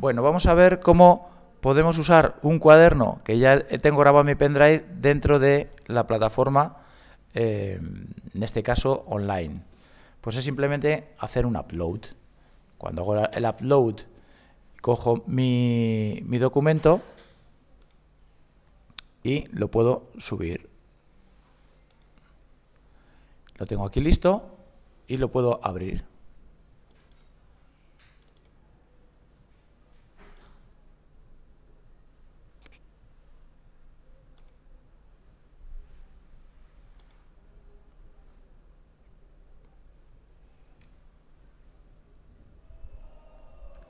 Bueno, vamos a ver cómo podemos usar un cuaderno que ya tengo grabado en mi pendrive dentro de la plataforma, eh, en este caso online. Pues es simplemente hacer un upload. Cuando hago el upload, cojo mi documento y lo puedo subir. Lo tengo aquí listo y lo puedo abrir.